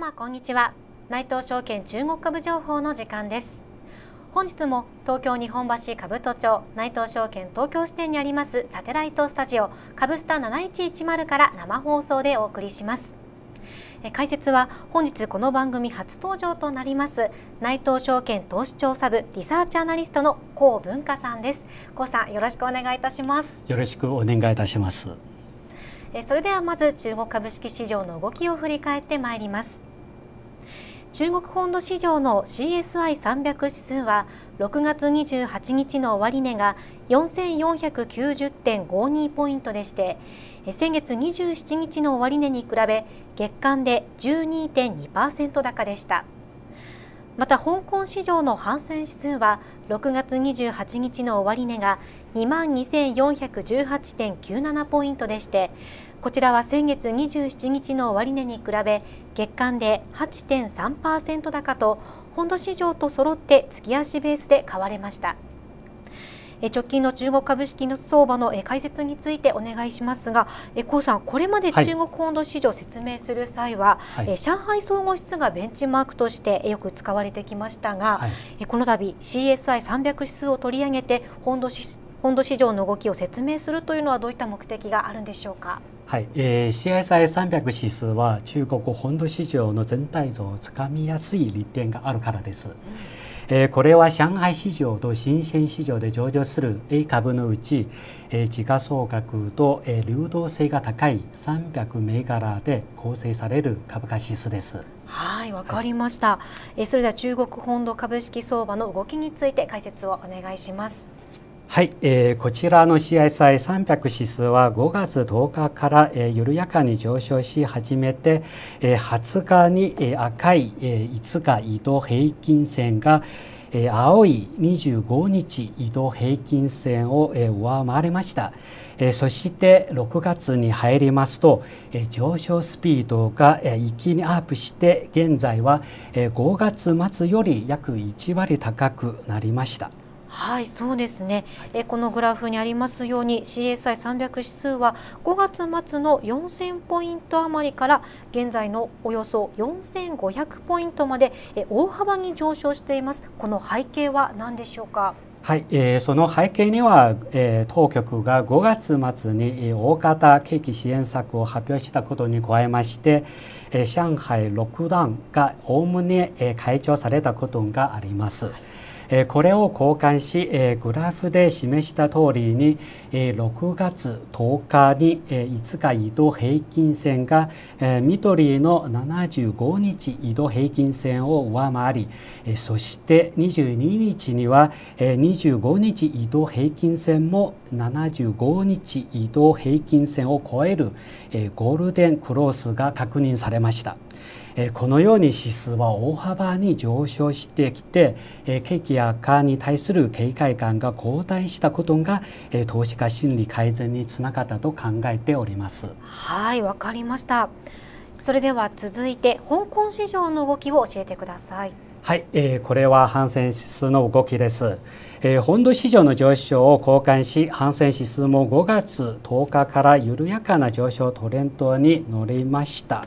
様こんにちは内藤証券中国株情報の時間です本日も東京日本橋株都庁内藤証券東京支店にありますサテライトスタジオ株スタ7110から生放送でお送りします解説は本日この番組初登場となります内藤証券投資調査部リサーチアナリストの高文化さんです高さんよろしくお願いいたしますよろしくお願いいたしますそれではまず中国株式市場の動きを振り返ってまいります中国本土市場の CSI300 指数は6月28日の終値が4490.52ポイントでして先月27日の終値に比べ月間で12.2%高でしたまた香港市場の反戦指数は6月28日の終値が22,418.97ポイントでしてこちらは先月27日の終値に比べ月間で8.3%高と本土市場と揃って月足ベースで買われました直近の中国株式の相場の解説についてお願いしますが江さんこれまで中国本土市場を説明する際は、はい、上海総合指数がベンチマークとしてよく使われてきましたが、はい、この度 CSI300 指数を取り上げて本土市本土市場の動きを説明するというのはどういった目的があるんでしょうか。はい、えー、CSI300 指数は中国本土市場の全体像をつかみやすい利点があるからです。うえー、これは上海市場と深セ市場で上場する A 株のうち、えー、時価総額と、えー、流動性が高い300銘柄で構成される株価指数です。はい、わかりました。はい、えー、それでは中国本土株式相場の動きについて解説をお願いします。はい、えー、こちらの CSI300 指数は5月10日から、えー、緩やかに上昇し始めて、えー、20日に、えー、赤い、えー、5日移動平均線が、えー、青い25日移動平均線を、えー、上回りました、えー、そして6月に入りますと、えー、上昇スピードが、えー、一気にアップして現在は、えー、5月末より約1割高くなりましたはいそうですね、はい、えこのグラフにありますように CSI300 指数は5月末の4000ポイント余りから現在のおよそ4500ポイントまでえ大幅に上昇していますこの背景は何でしょうかはい、えー、その背景には、えー、当局が5月末に、大型景気支援策を発表したことに加えまして、えー、上海ロックダウンがおおむね、えー、解消されたことがあります。はいこれを交換し、グラフで示した通りに、6月10日に、5日移動平均線が、リ緑の75日移動平均線を上回り、そして22日には、25日移動平均線も75日移動平均線を超える、ゴールデンクロースが確認されました。このように指数は大幅に上昇してきて景気悪化に対する警戒感が後退したことが投資家心理改善につながったと考えておりますはいわかりましたそれでは続いて香港市場の動きを教えてくださいはい、えー、これは反戦指数の動きです。えー、本土市場の上昇を交換し、反戦指数も5月10日から緩やかな上昇トレンドに乗りました。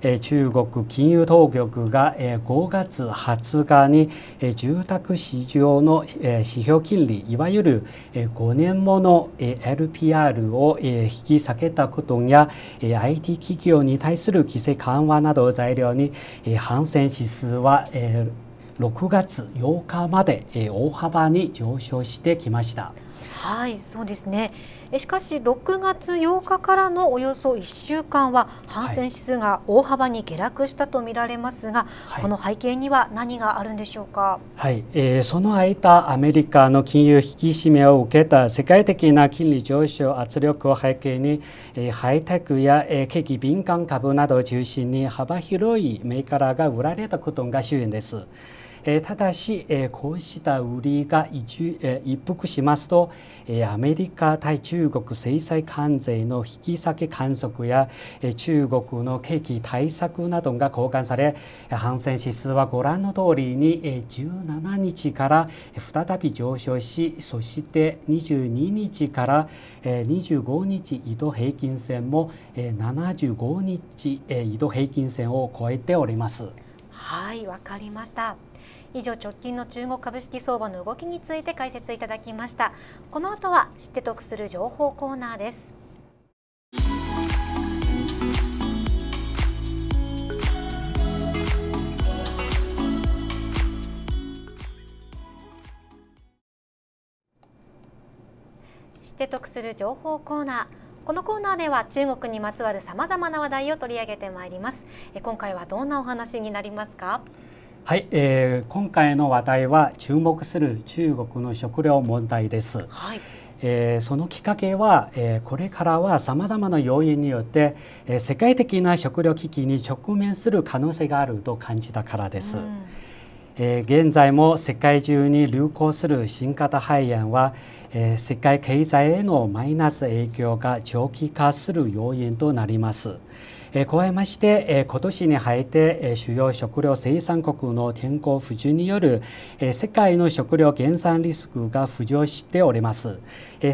えー、中国金融当局が、えー、5月20日に、えー、住宅市場の、えー、指標金利、いわゆる、えー、5年もの、えー、LPR を、えー、引き下げたことや、えー、IT 企業に対する規制緩和などを材料に、えー、反戦指数は、えー6月8日まで、えー、大幅に上昇してきました。はいそうですねしかし6月8日からのおよそ1週間は反戦指数が大幅に下落したとみられますが、はい、この背景には何があるんでしょうか、はいえー、その間アメリカの金融引き締めを受けた世界的な金利上昇圧力を背景に、えー、ハイテクや、えー、景気敏感株などを中心に幅広い銘柄が売られたことが主因です。えただし、えこうした売りが一,、え一服しますと、えアメリカ対中国制裁関税の引き下げ観測や、え中国の景気対策などが交換され反戦指数はご覧の通りに、え17日から再び上昇しそして22日から、え25日移動平均線も、え75日、え移動平均線を超えております。はい、わかりました。以上直近の中国株式相場の動きについて解説いただきましたこの後は知って得する情報コーナーです知って得する情報コーナーこのコーナーでは中国にまつわるさまざまな話題を取り上げてまいりますえ今回はどんなお話になりますかはい、えー、今回の話題は注目する中国の食料問題です。はい、えー、そのきっかけは、えー、これからはさまざまな要因によって、えー、世界的な食料危機に直面する可能性があると感じたからです。えー、現在も世界中に流行する新型肺炎は、えー、世界経済へのマイナス影響が長期化する要因となります。加えまして今年に入って主要食料生産国の天候不順による世界の食料減産リスクが浮上しております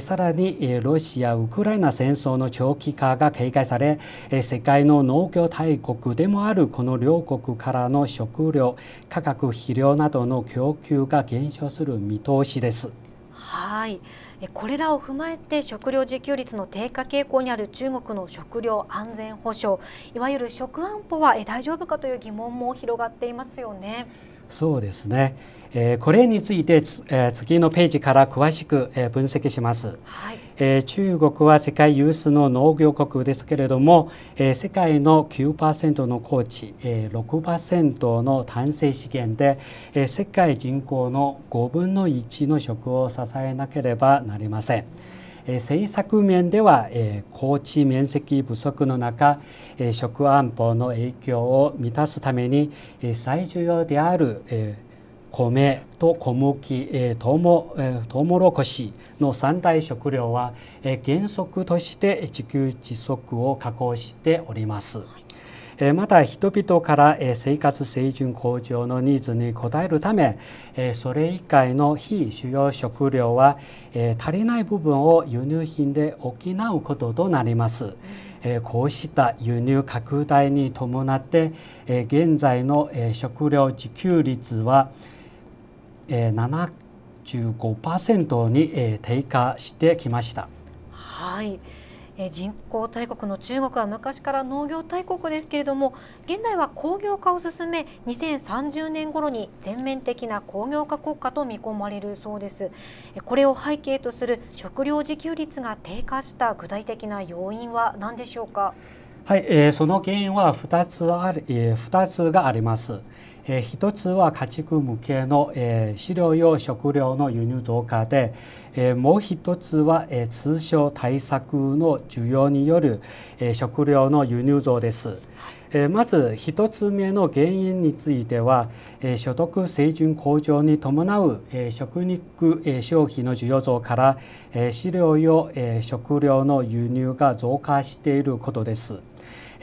さらにロシア・ウクライナ戦争の長期化が警戒され世界の農業大国でもあるこの両国からの食料価格肥料などの供給が減少する見通しですはいこれらを踏まえて食料自給率の低下傾向にある中国の食料安全保障いわゆる食安保は大丈夫かという疑問も広がっていますよね。そうですね、えこれについて、え次のページから詳しく、え分析します、はい、え中国は世界有数の農業国ですけれども、え世界の9%の高地、え6%の炭性資源で、え世界人口の5分の1の食を支えなければなりません。政策面では、高地面積不足の中、食安保の影響を満たすために、最重要である、米と小麦、トウモ、トウモロコシの三大食料は、原則として地球地足を確保しております。はいまた人々から生活水準向上のニーズに応えるためそれ以外の非主要食料は足りない部分を輸入品で補うこととなります。こうした輸入拡大に伴って現在の食料自給率は75%に低下してきました。はいえ人口大国の中国は昔から農業大国ですけれども現代は工業化を進め2030年頃に全面的な工業化国家と見込まれるそうですこれを背景とする食料自給率が低下した具体的な要因は何でしょうかはい、えー、その原因は2つある、えー、2つがあります。えー、1つは家畜向けの、えー、飼料用食料の輸入増加で、えー、もう1つは、えー、通商対策の需要による、えー、食料の輸入増です。えー、まず1つ目の原因については、えー、所得水準向上に伴う、えー、食肉、えー、消費の需要増から、えー、飼料用、えー、食料の輸入が増加していることです。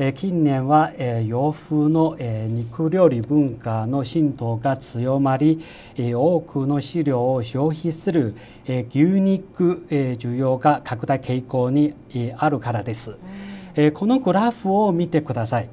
え近年は、え洋風の、え肉料理文化の浸透が強まり、え多くの飼料を消費する、え牛肉、え需要が拡大傾向に、あるからです、えこのグラフを見てください。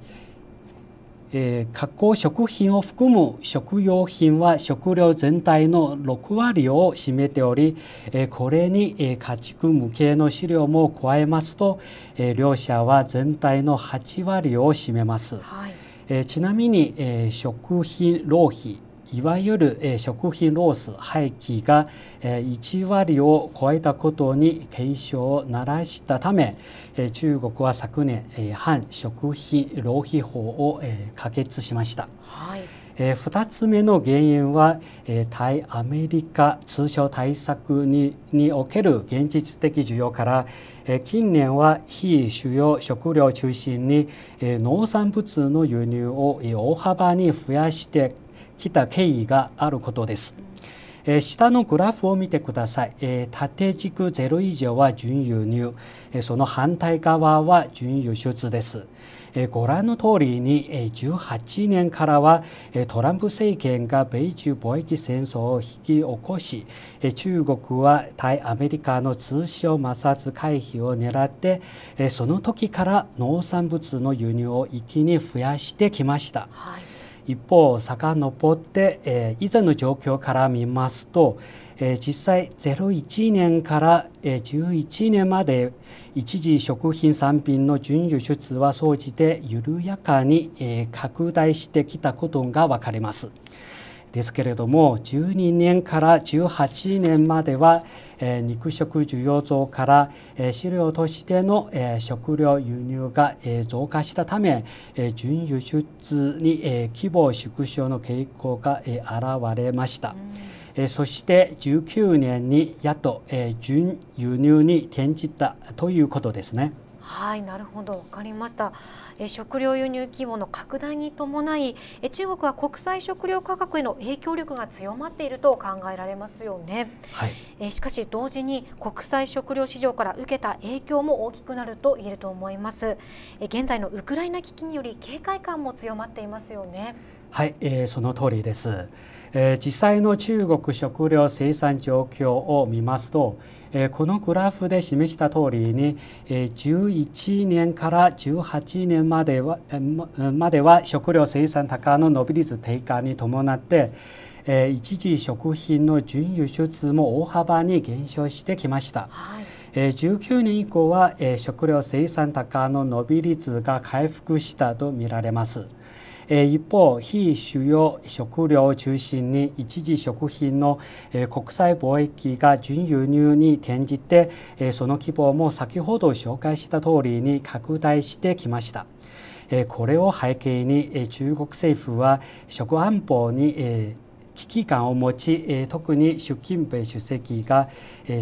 えー、加工食品を含む食用品は食料全体の6割を占めており、えー、これに、えー、家畜無形の飼料も加えますと、えー、両者は全体の8割を占めます。はいえー、ちなみに、えー、食品浪費いわゆる、え食品ロース廃棄が、え1割を超えたことに警鐘を鳴らしたため、え中国は昨年、え反食品浪費法を、え可決しました。はいえ2つ目の原因は、え対アメリカ通商対策ににおける現実的需要から、え近年は非主要食料を中心に、え農産物の輸入を、え大幅に増やして来た経緯があることです。えー、下のグラフを見てください。えー、縦軸ゼロ以上は準輸入、えー、その反対側は準輸出です。ご覧の通りに18年からはトランプ政権が米中貿易戦争を引き起こし中国は対アメリカの通商摩擦回避を狙ってその時から農産物の輸入を一気に増やしてきました。はい一方、遡って、えー、以前の状況から見ますと、えー、実際01年から、えー、11年まで一時食品産品の準輸出は総じて緩やかに、えー、拡大してきたことが分かります。ですけれども12年から18年までは、え肉食需要増から、え飼料としての、え食料輸入が、え増加したため、え準輸出に、え規模縮小の傾向が、え現れました。うんそして19年にやっと準輸入に転じたということですね。はいなるほどわかりましたえ食料輸入規模の拡大に伴いえ中国は国際食料価格への影響力が強まっていると考えられますよね、はい、えしかし同時に国際食料市場から受けた影響も大きくなると言えると思いますえ現在のウクライナ危機により警戒感も強まっていますよねはい、えー、その通りです、えー、実際の中国食料生産状況を見ますとえこのグラフで示した通りに、え11年から18年までは,、までは食料生産高の伸び率低下に伴ってえ一時食品の準輸出も大幅に減少してきました。はいえ19年以降は、え食料生産高の伸び率が回復したとみられます。一方非主要食料を中心に一時食品の国際貿易が準輸入に転じてその規模も先ほど紹介した通りに拡大してきました。これを背景に中国政府は食安保に危機感を持ち特に習近平主席が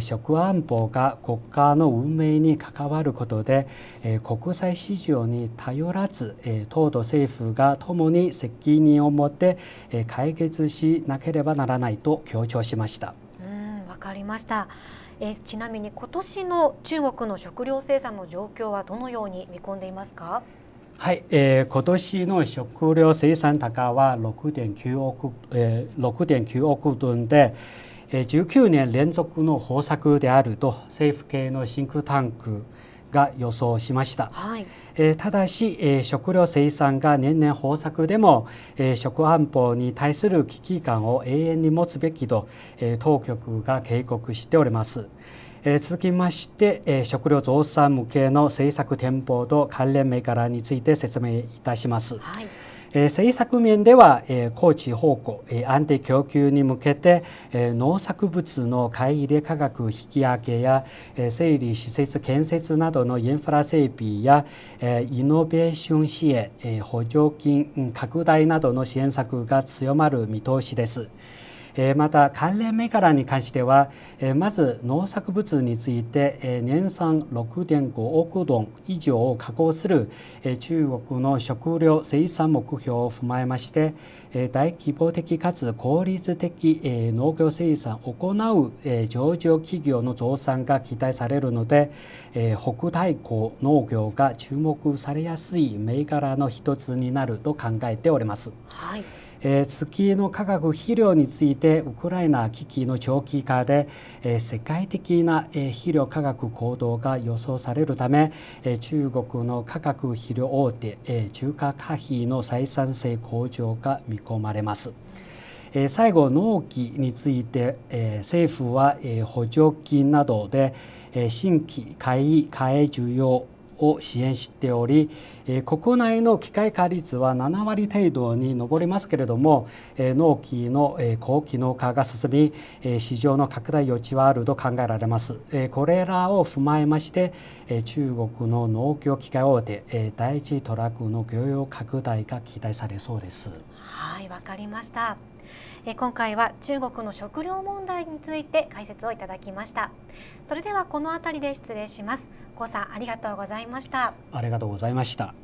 食安保が国家の運命に関わることで国際市場に頼らず党と政府がともに責任を持って解決しなければならないと強調しました。わかりましたえちなみに今年の中国の食料生産の状況はどのように見込んでいますかはい、えー、今年の食料生産高は6.9億、えー、億ドで、えー、19年連続の豊作であると政府系のシンクタンクが予想しました、はいえー、ただし、えー、食料生産が年々豊作でも、えー、食安保に対する危機感を永遠に持つべきと、えー、当局が警告しております。えー、続きまして、えー、食料増産向けの政策展望と関連銘柄について説明いたします。はいえ政策面では、え高知方向、え安定供給に向けて、え農作物の買い入れ価格引き上げや、え整理施設建設などのインフラ整備や、えイノベーション支援、え補助金拡大などの支援策が強まる見通しです。また関連銘柄に関してはまず農作物について年産6.5億ドン以上を加工する中国の食料生産目標を踏まえまして大規模的かつ効率的農業生産を行う上場企業の増産が期待されるので北大港農業が注目されやすい銘柄の一つになると考えております。はいえー、月の化学肥料についてウクライナ危機の長期化で、えー、世界的な、えー、肥料価格行動が予想されるため、えー、中国の化学肥料大手、えー、中華化肥の採算性向上が見込まれます。え最後納期について、え政府は、え補助金などで、え新規買い替え需要を支援しており国内の機械化率は7割程度に上りますけれども農機の高機能化が進み市場の拡大余地はあると考えられますこれらを踏まえまして中国の農業機械大手第一トラックの業用拡大が期待されそうですはいわかりました今回は中国の食料問題について解説をいただきましたそれではこの辺りで失礼しますコさんありがとうございましたありがとうございました